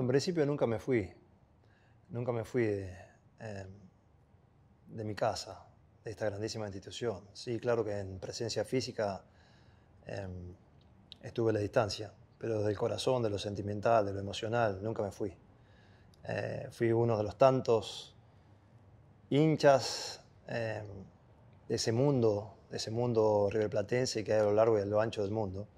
en principio nunca me fui. Nunca me fui em, de, mi casa, de esta grandísima institución. Sí, claro que en presencia física em, estuve a la distancia, pero del corazón, de lo sentimental, de lo emocional, nunca me fui. Eh, fui uno de los tantos hinchas em, de ese mundo, de ese mundo riverplatense que hay a lo largo y a lo ancho del mundo.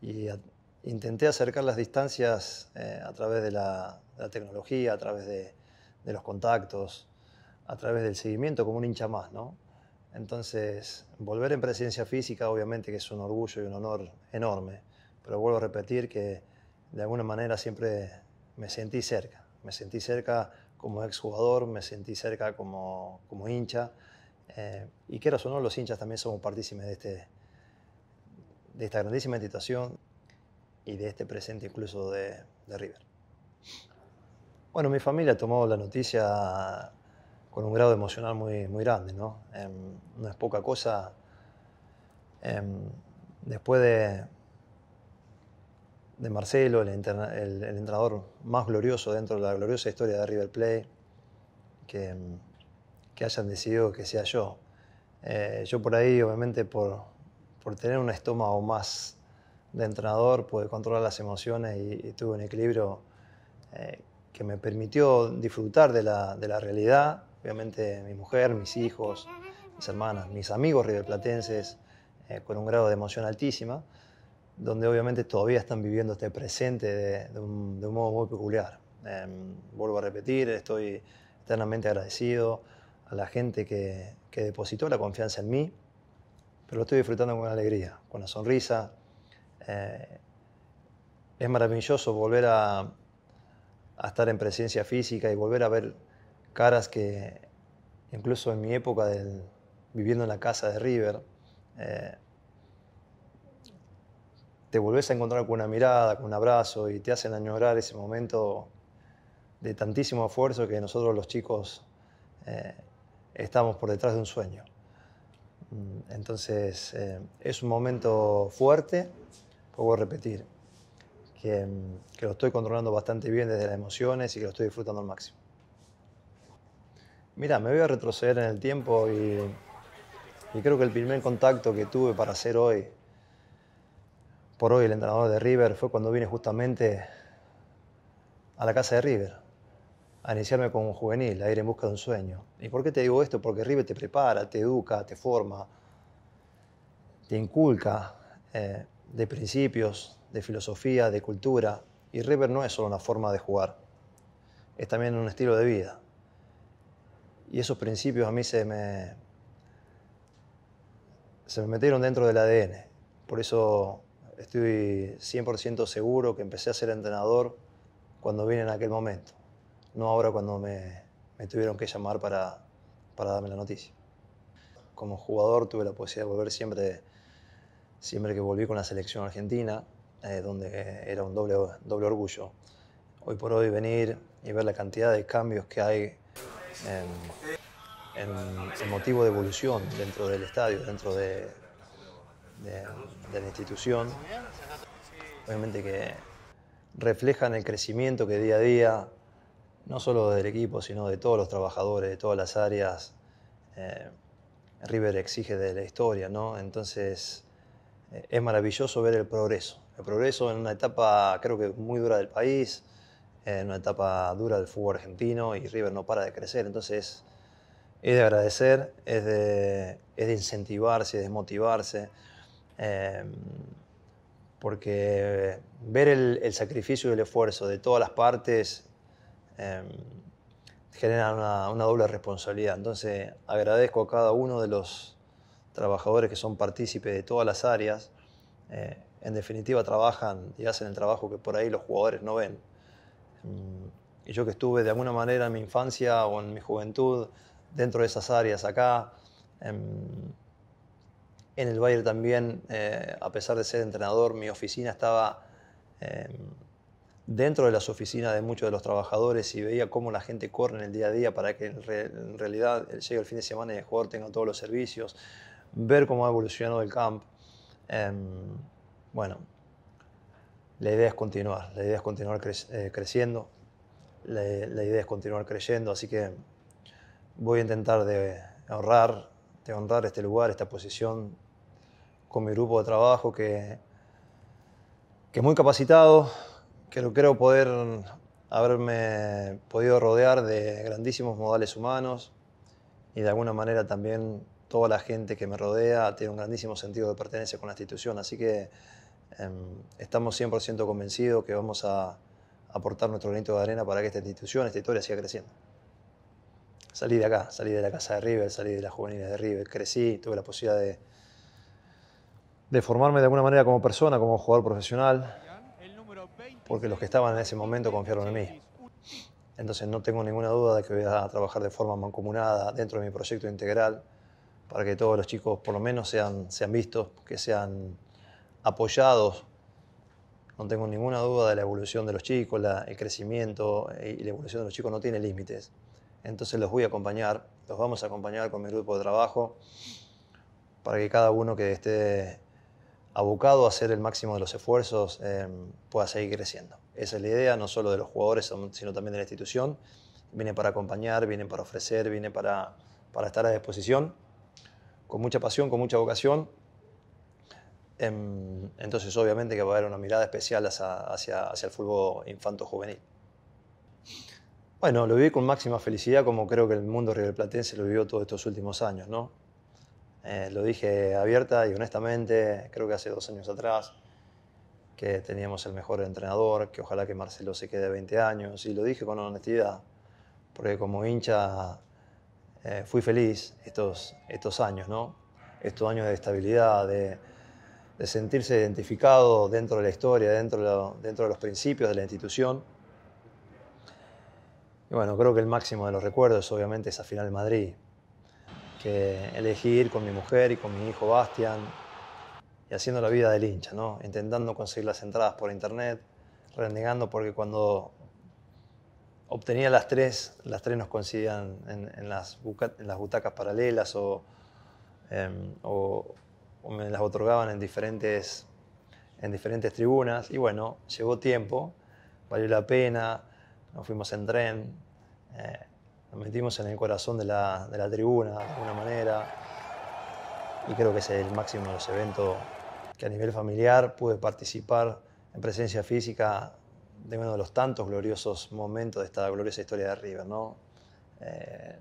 y a, intenté acercar las distancias eh, a través de la, tecnología, a través de, los contactos, a través del seguimiento como un hincha más, ¿no? Entonces, volver en presencia física obviamente que es un orgullo y un honor enorme, pero vuelvo a repetir que de alguna manera siempre me sentí cerca, me sentí cerca como exjugador, me sentí cerca como, hincha, eh, y quiero o no, los hinchas también somos partícipes de, este, de esta grandísima situación y de este presente incluso de, River. Bueno, mi familia tomó la noticia con un grado emocional muy, muy grande, ¿no? Em, no es poca cosa. Em, después de, de Marcelo, el, entrenador más glorioso dentro de la gloriosa historia de River Plate, que, em, que hayan decidido que sea yo. Eh, yo por ahí, obviamente, por, por tener un estómago más de entrenador pude controlar las emociones y, tuve un equilibrio eh, que me permitió disfrutar de la, realidad. Obviamente mi mujer, mis hijos, mis hermanas, mis amigos riverplatenses eh, con un grado de emoción altísima, donde obviamente todavía están viviendo este presente de, un, modo muy peculiar. Em, vuelvo a repetir, estoy eternamente agradecido a la gente que, depositó la confianza en mí, pero lo estoy disfrutando con alegría, con la sonrisa, eh, es maravilloso volver a, estar en presencia física y volver a ver caras que incluso en mi época viviendo en la casa de River, eh, te volvés a encontrar con una mirada, con un abrazo y te hacen añorar ese momento de tantísimo esfuerzo que nosotros los chicos eh, estamos por detrás de un sueño. Mm, entonces es un momento fuerte, vuelvo a repetir, mm, que, lo estoy controlando bastante bien desde las emociones y que lo estoy disfrutando al máximo. Mira, me voy a retroceder en el tiempo y, creo que el primer contacto que tuve para ser hoy, por hoy el entrenador de River, fue cuando vine justamente a la casa de River, a iniciarme como juvenil, a ir en busca de un sueño. ¿Y por qué te digo esto? Porque River te prepara, te educa, te forma, te inculca. Eh, de principios, de filosofía, de cultura, y River no es solo una forma de jugar, es también un estilo de vida. Y esos principios a mí se me, se me metieron dentro del ADN. Por eso estoy 100% seguro que empecé a ser entrenador cuando vine en aquel momento, no ahora cuando me, tuvieron que llamar para, para darme la noticia. Como jugador tuve la posibilidad de volver siempre siempre que volví con la selección argentina, eh, donde eh, era un doble, doble orgullo. Hoy por hoy venir y ver la cantidad de cambios que hay en, motivo de evolución dentro del estadio, dentro de, la institución, obviamente que reflejan el crecimiento que día a día, no solo del equipo, sino de todos los trabajadores, de todas las áreas, eh, River exige de la historia, ¿no? Entonces, eh, es maravilloso ver el progreso. El progreso en una etapa, creo que muy dura del país, en una etapa dura del fútbol argentino y River no para de crecer. Entonces, es de agradecer, es de, es de incentivarse, es de motivarse. Eh, porque ver el, sacrificio y el esfuerzo de todas las partes eh, genera una doble responsabilidad. Entonces, agradezco a cada uno de los trabajadores que son partícipes de todas las áreas, eh, en definitiva trabajan y hacen el trabajo que por ahí los jugadores no ven. Mm, y yo que estuve de alguna manera en mi infancia o en mi juventud dentro de esas áreas acá, em, en, el Bayern también, eh, a pesar de ser entrenador, mi oficina estaba em, dentro de las oficinas de muchos de los trabajadores y veía cómo la gente corre en el día a día para que en, en realidad eh, llegue el fin de semana y el jugador tenga todos los servicios ver cómo ha evolucionado el camp. Em, bueno, la idea es continuar, la idea es continuar eh, creciendo, la, idea es continuar creyendo, así que voy a intentar de ahorrar, de honrar este lugar, esta posición con mi grupo de trabajo que, que es muy capacitado, que creo poder haberme podido rodear de grandísimos modales humanos y de alguna manera también toda la gente que me rodea tiene un grandísimo sentido de pertenencia con la institución, así que em, estamos 100% convencidos que vamos a aportar nuestro granito de arena para que esta institución, esta historia siga creciendo. Salí de acá, salí de la casa de River, salí de las juveniles de River, crecí, tuve la posibilidad de, de formarme de alguna manera como persona, como jugador profesional, porque los que estaban en ese momento confiaron en mí. Entonces no tengo ninguna duda de que voy a trabajar de forma mancomunada dentro de mi proyecto integral para que todos los chicos por lo menos sean, sean vistos, que sean apoyados. No tengo ninguna duda de la evolución de los chicos, el crecimiento eh, y la evolución de los chicos no tiene límites. Entonces los voy a acompañar, los vamos a acompañar con mi grupo de trabajo para que cada uno que esté abocado a hacer el máximo de los esfuerzos eh, pueda seguir creciendo. Esa es la idea, no solo de los jugadores, sino también de la institución. Vienen para acompañar, vienen para ofrecer, viene para, para estar a disposición con mucha pasión, con mucha vocación. Em, entonces, obviamente que va a haber una mirada especial hacia, el fútbol infanto-juvenil. Bueno, lo viví con máxima felicidad, como creo que el mundo riverplatense lo vivió todos estos últimos años, ¿no? Eh, lo dije abierta y honestamente, creo que hace dos años atrás, que teníamos el mejor entrenador, que ojalá que Marcelo se quede 20 años, y lo dije con honestidad, porque como hincha eh, fui feliz estos, estos años, ¿no? Estos años de estabilidad, de, sentirse identificado dentro de la historia, dentro de, dentro de los principios de la institución. Y bueno, creo que el máximo de los recuerdos obviamente es a final Madrid, que elegir con mi mujer y con mi hijo Bastian y haciendo la vida del hincha, ¿no? Intentando conseguir las entradas por internet, renegando porque cuando obtenía las tres, las tres nos coincidían en, las, las, butacas paralelas em, o, me las otorgaban en diferentes, en diferentes tribunas. Y bueno, llegó tiempo, valió la pena, nos fuimos en tren, eh, nos metimos en el corazón de la, de la tribuna de alguna manera. Y creo que es el máximo de los eventos que a nivel familiar pude participar en presencia física de uno de los tantos gloriosos momentos de esta gloriosa historia de River, ¿no? Eh,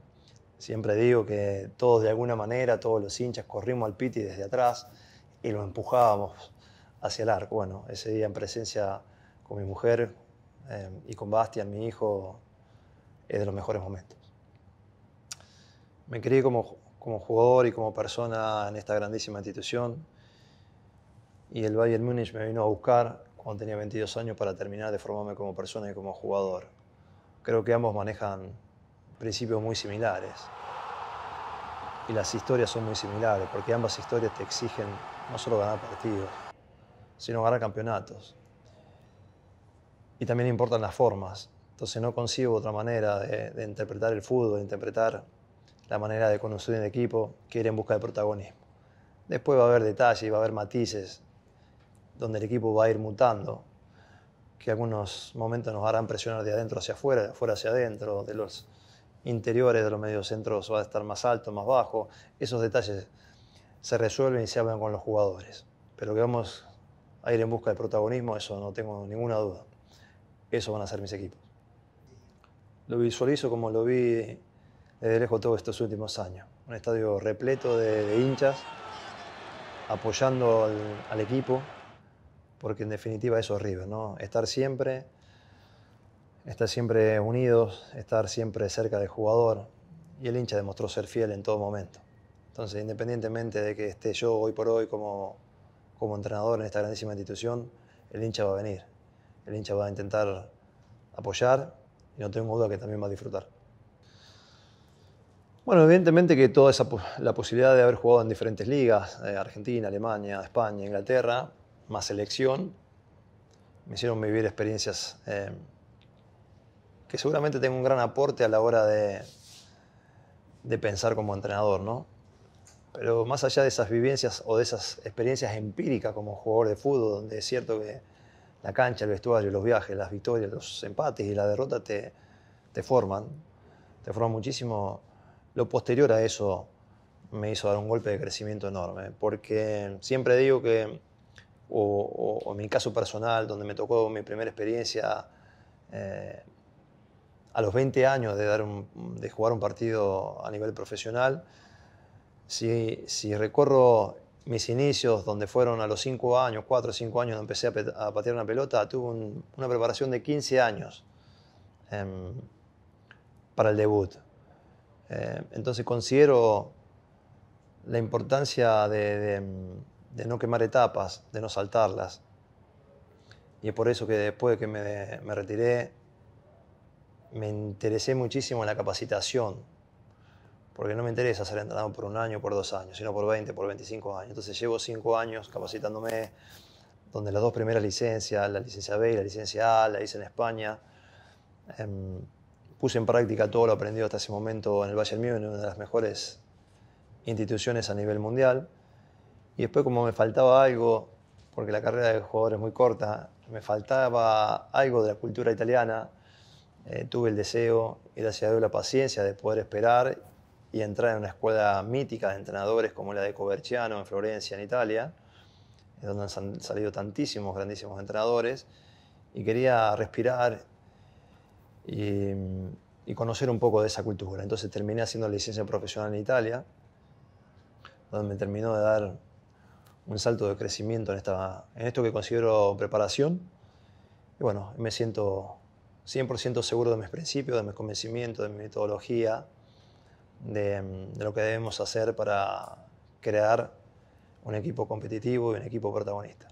siempre digo que todos de alguna manera, todos los hinchas, corrimos al Piti desde atrás y lo empujábamos hacia el arco. Bueno, ese día en presencia con mi mujer eh, y con Bastian, mi hijo, es de los mejores momentos. Me crié como, como jugador y como persona en esta grandísima institución y el Bayern Múnich me vino a buscar cuando tenía 22 años para terminar de formarme como persona y como jugador. Creo que ambos manejan principios muy similares. Y las historias son muy similares, porque ambas historias te exigen no solo ganar partidos, sino ganar campeonatos. Y también importan las formas. Entonces no consigo otra manera de, interpretar el fútbol, de interpretar la manera de conducir un equipo que ir en busca de protagonismo. Después va a haber detalles, va a haber matices, donde el equipo va a ir mutando, que algunos momentos nos harán presionar de adentro hacia afuera, de afuera hacia adentro, de los interiores de los medios centros va a estar más alto, más bajo. Esos detalles se resuelven y se hablan con los jugadores. Pero que vamos a ir en busca de protagonismo, eso no tengo ninguna duda. Eso van a ser mis equipos. Lo visualizo como lo vi desde lejos todos estos últimos años. Un estadio repleto de, hinchas apoyando al equipo, porque en definitiva eso es River, ¿no? Estar siempre, estar siempre unidos, estar siempre cerca del jugador. Y el hincha demostró ser fiel en todo momento. Entonces, independientemente de que esté yo hoy por hoy como, entrenador en esta grandísima institución, el hincha va a venir. El hincha va a intentar apoyar y no tengo duda que también va a disfrutar. Bueno, evidentemente que toda la posibilidad de haber jugado en diferentes ligas, eh, Argentina, Alemania, España, Inglaterra, más selección, me hicieron vivir experiencias eh, que seguramente tengo un gran aporte a la hora de, de pensar como entrenador, ¿no? Pero más allá de esas vivencias o de esas experiencias empíricas como jugador de fútbol, donde es cierto que la cancha, el vestuario, los viajes, las victorias, los empates y la derrota te, te forman, te forman muchísimo, lo posterior a eso me hizo dar un golpe de crecimiento enorme, porque siempre digo que o, en mi caso personal, donde me tocó mi primera experiencia eh, a los 20 años de, dar de jugar un partido a nivel profesional, si, recorro mis inicios, donde fueron a los 5 años, 4 o 5 años, donde empecé a, patear una pelota, tuve una preparación de 15 años em, para el debut. Eh, entonces considero la importancia de de no quemar etapas, de no saltarlas. Y es por eso que después de que me, retiré, me interesé muchísimo en la capacitación, porque no me interesa ser entrenado por un año, por dos años, sino por 20, por 25 años. Entonces llevo cinco años capacitándome, donde las dos primeras licencias, la licencia B y la licencia A, la hice en España. Em, puse en práctica todo lo aprendido hasta ese momento en el Bayern Múnich, una de las mejores instituciones a nivel mundial. Y después como me faltaba algo, porque la carrera de jugador es muy corta, me faltaba algo de la cultura italiana, eh, tuve el deseo y gracias a Dios la paciencia de poder esperar y entrar en una escuela mítica de entrenadores como la de Coverciano en Florencia, en Italia, donde han salido tantísimos grandísimos entrenadores, y quería respirar y, y conocer un poco de esa cultura. Entonces terminé haciendo licencia profesional en Italia, donde me terminó de dar un salto de crecimiento en, esta, en esto que considero preparación. Y bueno, me siento 100% seguro de mis principios, de mis convencimientos, de mi metodología, de, lo que debemos hacer para crear un equipo competitivo y un equipo protagonista.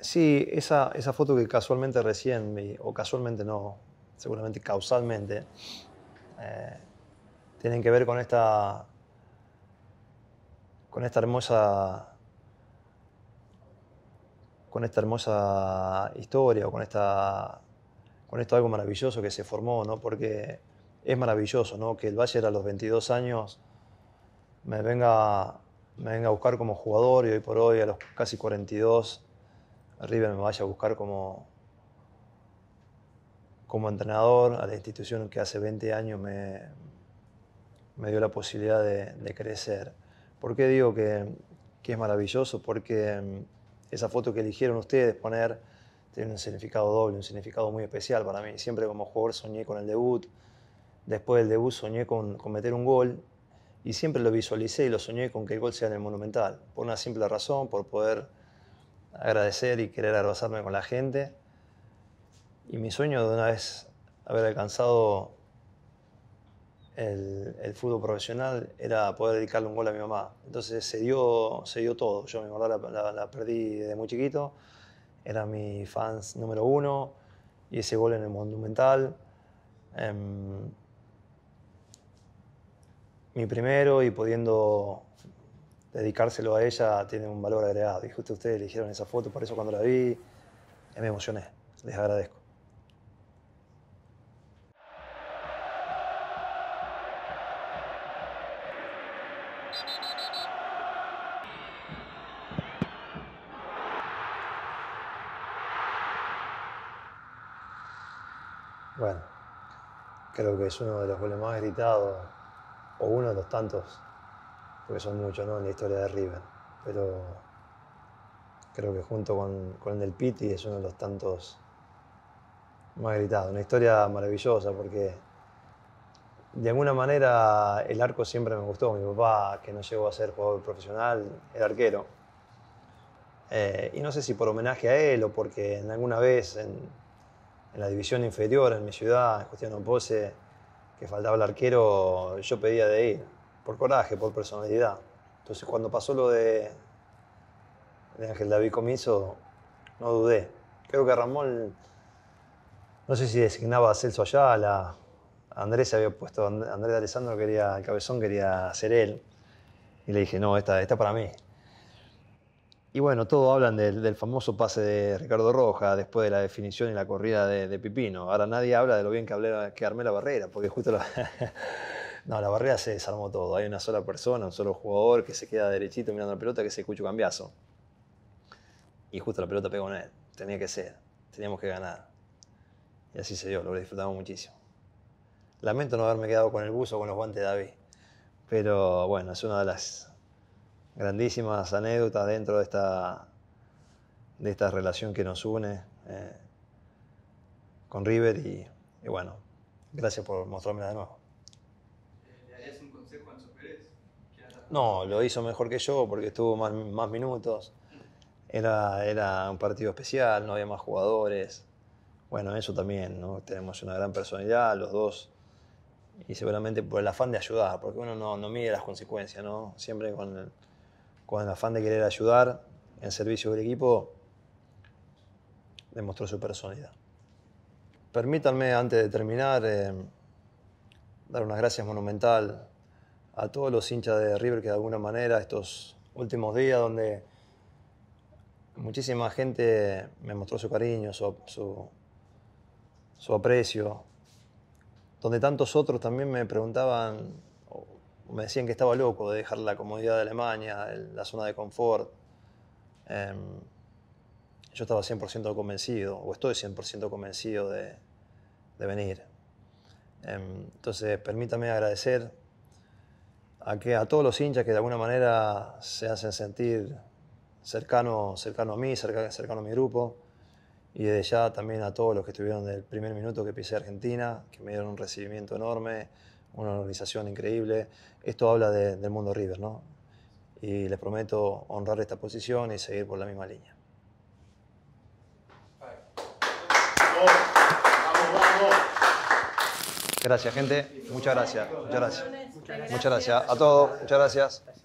Sí, esa, foto que casualmente recién vi, o casualmente no, seguramente causalmente, eh, tienen que ver con esta, con esta hermosa con esta hermosa historia o con, esta, con esto algo maravilloso que se formó, ¿no? Porque es maravilloso, ¿no? Que el Bayern a los 22 años me venga, me venga a buscar como jugador y hoy por hoy a los casi 42 River me vaya a buscar como, como entrenador a la institución que hace 20 años me, me dio la posibilidad de, crecer. ¿Por qué digo que, que es maravilloso? Porque esa foto que eligieron ustedes poner tiene un significado doble, un significado muy especial para mí. Siempre como jugador soñé con el debut, después del debut soñé con, con meter un gol y siempre lo visualicé y lo soñé con que el gol sea en el Monumental, por una simple razón, por poder agradecer y querer abrazarme con la gente. Y mi sueño de una vez haber alcanzado el, fútbol profesional era poder dedicarle un gol a mi mamá. Entonces se dio, se dio todo. Yo mi mamá la, perdí desde muy chiquito, era mi fans número uno y ese gol en el Monumental. Em, mi primero y pudiendo dedicárselo a ella tiene un valor agregado. Y justo ustedes eligieron esa foto, por eso cuando la vi me emocioné. Les agradezco. Bueno, creo que es uno de los goles más gritados, o uno de los tantos, porque son muchos, ¿no? En la historia de River. Pero creo que junto con, el del Piti es uno de los tantos más gritados. Una historia maravillosa porque de alguna manera el arco siempre me gustó. Mi papá, que no llegó a ser jugador profesional, era arquero. Eh, y no sé si por homenaje a él o porque en alguna vez en la división inferior, en mi ciudad, en Cristiano Pose, que faltaba el arquero, yo pedía de ir, por coraje, por personalidad. Entonces cuando pasó lo de, Ángel David Comiso, no dudé. Creo que Ramón, no sé si designaba a Celso Ayala, Andrés se había puesto, Andrés de Alessandro quería, el cabezón quería ser él. Y le dije, no, esta, esta para mí. Y bueno, todos hablan del, famoso pase de Ricardo Roja después de la definición y la corrida de, Pipino. Ahora nadie habla de lo bien que, que armé la barrera, porque justo la... no, la barrera se desarmó todo. Hay una sola persona, un solo jugador que se queda derechito mirando la pelota, que se escucha un cambiazo. Y justo la pelota pegó en él. Tenía que ser. Teníamos que ganar. Y así se dio, lo disfrutamos muchísimo. Lamento no haberme quedado con el buzo o con los guantes de David. Pero bueno, es una de las grandísimas anécdotas dentro de esta, de esta relación que nos une eh, con River y, bueno, gracias por mostrármela de nuevo. ¿Le harías un consejo a Pérez? No, lo hizo mejor que yo porque estuvo más, más minutos. Era, era un partido especial, no había más jugadores. Bueno, eso también, ¿no? Tenemos una gran personalidad, los dos y seguramente por el afán de ayudar, porque uno no, no mide las consecuencias, ¿no? Siempre con el, con el afán de querer ayudar en servicio del equipo, demostró su personalidad. Permítanme, antes de terminar, eh, dar unas gracias monumental a todos los hinchas de River que de alguna manera estos últimos días donde muchísima gente me mostró su cariño, su, su aprecio, donde tantos otros también me preguntaban me decían que estaba loco de dejar la comodidad de Alemania, la zona de confort. Em, yo estaba 100% convencido, o estoy 100% convencido de, venir. Em, entonces, permítame agradecer a, que, a todos los hinchas que de alguna manera se hacen sentir cercano, cercano a mí, cercano, a mi grupo, y de ya también a todos los que estuvieron del primer minuto que pisé Argentina, que me dieron un recibimiento enorme, una organización increíble. Esto habla del mundo River, ¿no? Y les prometo honrar esta posición y seguir por la misma línea. Gracias, gente. Muchas gracias. Muchas gracias. Muchas gracias a todos. Muchas gracias.